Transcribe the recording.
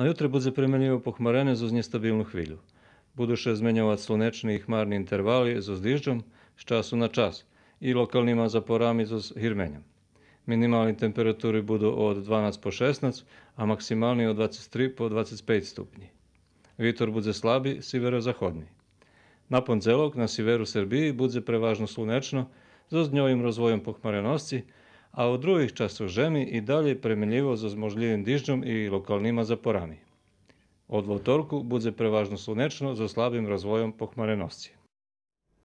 Најутре буде премеливо похмарене зоз нестабилну хвилю. Будуше зменјават слонечни и хмарни интервали зоз дижджом с часу на час и локалнима запорами зоз гирмењем. Минимални температури буду од 12 по 16, а максимални од 23 по 25 ступњи. Витор буде слаби, северозаходни. На понцелок на северу Србији буде преважно слонечно, зоз дњовим развојом похмарености, a u drugih časožemi i dalje premyljivo za zmożliwym diżdżom i lokalnima zaporami. Od votorku bude prevažno słoneczno ze slabim rozwojem pochmareności.